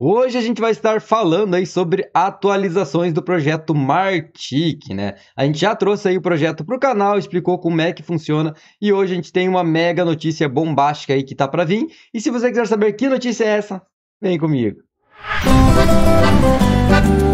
Hoje a gente vai estar falando aí sobre atualizações do projeto Martic, né? A gente já trouxe aí o projeto para o canal, explicou como é que funciona e hoje a gente tem uma mega notícia bombástica aí que tá para vir. E se você quiser saber que notícia é essa, vem comigo. Música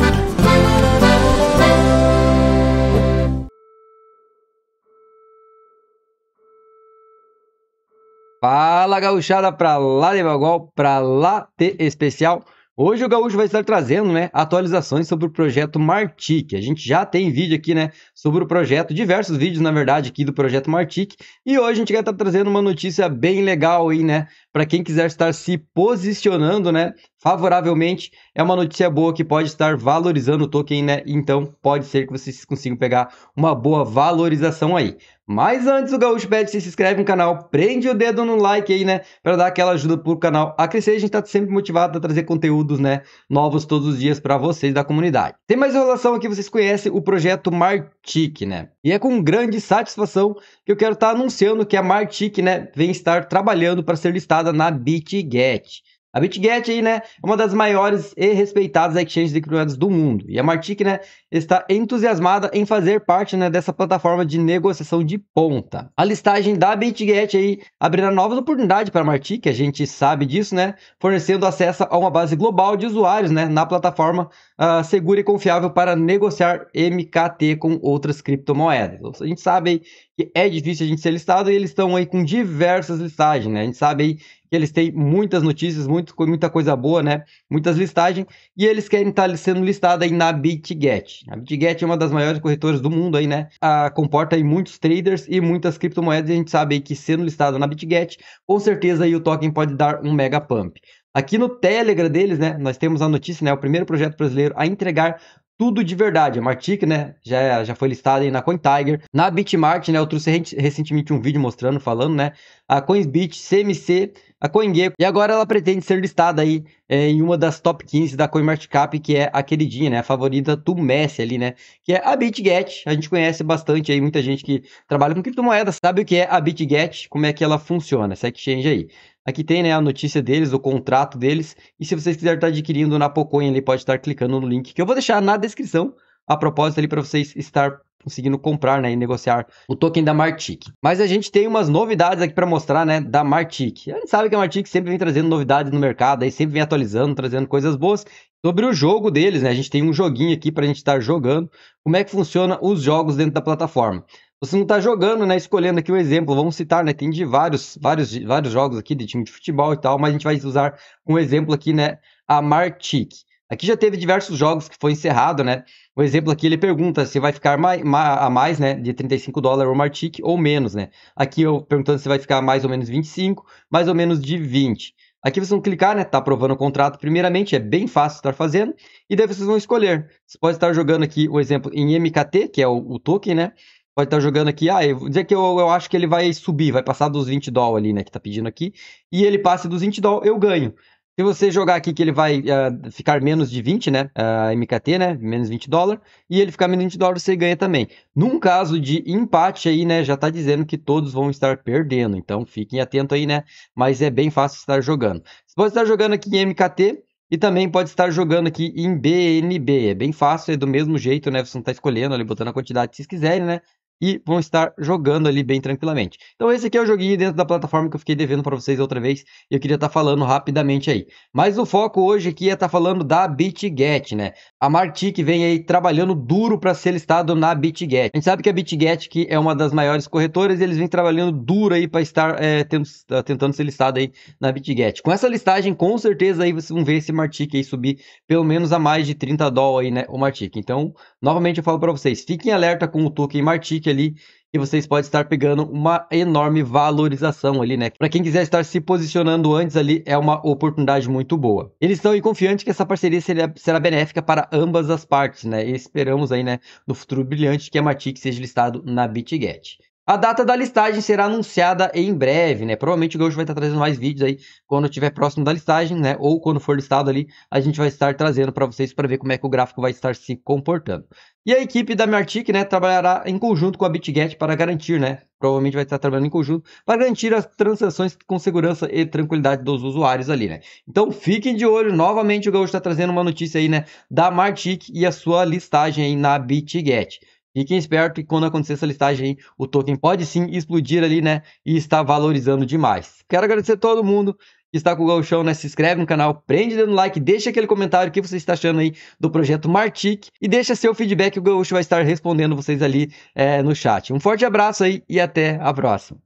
Fala gauchada pra lá de Valgol, pra lá de especial. Hoje o Gaúcho vai estar trazendo né, atualizações sobre o projeto Martic. A gente já tem vídeo aqui né, sobre o projeto, diversos vídeos na verdade aqui do projeto Martic. E hoje a gente vai estar trazendo uma notícia bem legal aí, né? Para quem quiser estar se posicionando né, favoravelmente, é uma notícia boa que pode estar valorizando o token, né? Então pode ser que vocês consigam pegar uma boa valorização aí. Mas antes o Gaúcho pede, se inscreve no canal, prende o dedo no like aí, né? Para dar aquela ajuda pro canal a crescer. A gente tá sempre motivado a trazer conteúdos, né? Novos todos os dias para vocês da comunidade. Tem mais relação aqui, vocês conhecem o projeto Martic, né? E é com grande satisfação que eu quero estar tá anunciando que a Martic, né, vem estar trabalhando para ser listada na BitGet. A BitGet aí, né, é uma das maiores e respeitadas exchanges de criptomoedas do mundo. E a Martic, né, está entusiasmada em fazer parte, né, dessa plataforma de negociação de ponta. A listagem da BitGet aí abrirá novas oportunidades para a Martic, a gente sabe disso, né, fornecendo acesso a uma base global de usuários, né, na plataforma uh, segura e confiável para negociar MKT com outras criptomoedas. Então, a gente sabe que é difícil a gente ser listado e eles estão aí com diversas listagens, né? A gente sabe aí que eles têm muitas notícias, muito, muita coisa boa, né? Muitas listagens e eles querem estar tá sendo listados aí na BitGet. A BitGet é uma das maiores corretoras do mundo aí, né? Ah, comporta aí muitos traders e muitas criptomoedas e a gente sabe aí que sendo listado na BitGet, com certeza aí o token pode dar um mega pump. Aqui no Telegram deles, né, nós temos a notícia, né, o primeiro projeto brasileiro a entregar tudo de verdade. A Martic, né, já, já foi listada aí na CoinTiger. Na BitMart, né, eu trouxe recentemente um vídeo mostrando, falando, né, a Coinsbit, CMC, a CoinGecko. E agora ela pretende ser listada aí é, em uma das top 15 da CoinMarketCap, que é a queridinha, né, a favorita do Messi ali, né, que é a BitGet. A gente conhece bastante aí, muita gente que trabalha com criptomoedas sabe o que é a BitGet, como é que ela funciona, essa exchange aí. Aqui tem né, a notícia deles, o contrato deles. E se vocês quiserem estar adquirindo na Pocoin, ele pode estar clicando no link que eu vou deixar na descrição. A propósito ali para vocês estar conseguindo comprar né, e negociar o token da Martic. Mas a gente tem umas novidades aqui para mostrar né, da Martic. A gente sabe que a Martic sempre vem trazendo novidades no mercado, aí sempre vem atualizando, trazendo coisas boas. Sobre o jogo deles, né? A gente tem um joguinho aqui para a gente estar jogando. Como é que funciona os jogos dentro da plataforma? você não está jogando, né? Escolhendo aqui um exemplo, vamos citar, né? Tem de vários, vários, vários jogos aqui de time de futebol e tal, mas a gente vai usar um exemplo aqui, né? A Martic. Aqui já teve diversos jogos que foi encerrado, né? O exemplo aqui ele pergunta se vai ficar mais, a mais, né, de 35 dólares o Martic ou menos, né? Aqui eu perguntando se vai ficar mais ou menos 25, mais ou menos de 20. Aqui vocês vão clicar, né? Tá aprovando o contrato primeiramente, é bem fácil estar fazendo. E daí vocês vão escolher. Você pode estar jogando aqui o exemplo em MKT, que é o, o token, né? pode estar tá jogando aqui, ah, eu vou dizer que eu, eu acho que ele vai subir, vai passar dos 20 doll ali, né, que tá pedindo aqui, e ele passe dos 20 doll, eu ganho. Se você jogar aqui que ele vai uh, ficar menos de 20, né, uh, eh, MKT, né, menos 20 dólares, e ele ficar menos 20 dólares, você ganha também. Num caso de empate aí, né, já tá dizendo que todos vão estar perdendo, então fiquem atento aí, né, mas é bem fácil estar jogando. Você pode estar jogando aqui em MKT, e também pode estar jogando aqui em BNB. É bem fácil, é do mesmo jeito, né? Você não está escolhendo ali, botando a quantidade que vocês quiserem, né? e vão estar jogando ali bem tranquilamente. Então esse aqui é o joguinho dentro da plataforma que eu fiquei devendo para vocês outra vez e eu queria estar tá falando rapidamente aí. Mas o foco hoje aqui é estar tá falando da BitGet, né? A Martic vem aí trabalhando duro para ser listado na BitGet. A gente sabe que a BitGet que é uma das maiores corretoras e eles vêm trabalhando duro aí para estar é, tendo, tá tentando ser listado aí na BitGet. Com essa listagem, com certeza aí vocês vão ver esse Martic aí subir pelo menos a mais de 30 dólares aí, né, o Martic. Então, novamente eu falo para vocês, fiquem alerta com o token Martic ali e vocês podem estar pegando uma enorme valorização ali, né? Para quem quiser estar se posicionando antes ali, é uma oportunidade muito boa. Eles estão confiantes que essa parceria será, será benéfica para ambas as partes, né? E esperamos aí, né, no futuro brilhante que a Matic seja listado na BitGet. A data da listagem será anunciada em breve, né? Provavelmente o Gaúcho vai estar trazendo mais vídeos aí quando estiver próximo da listagem, né? Ou quando for listado ali, a gente vai estar trazendo para vocês para ver como é que o gráfico vai estar se comportando. E a equipe da Martic, né, trabalhará em conjunto com a BitGet para garantir, né? Provavelmente vai estar trabalhando em conjunto para garantir as transações com segurança e tranquilidade dos usuários ali, né? Então fiquem de olho, novamente o Gaúcho está trazendo uma notícia aí, né? Da Martic e a sua listagem aí na BitGet. Fiquem esperto e quando acontecer essa listagem aí, o token pode sim explodir ali, né? E está valorizando demais. Quero agradecer a todo mundo que está com o Galchão, né? Se inscreve no canal, prende dando like, deixa aquele comentário que você está achando aí do projeto Martic e deixa seu feedback, o Gaúcho vai estar respondendo vocês ali é, no chat. Um forte abraço aí e até a próxima.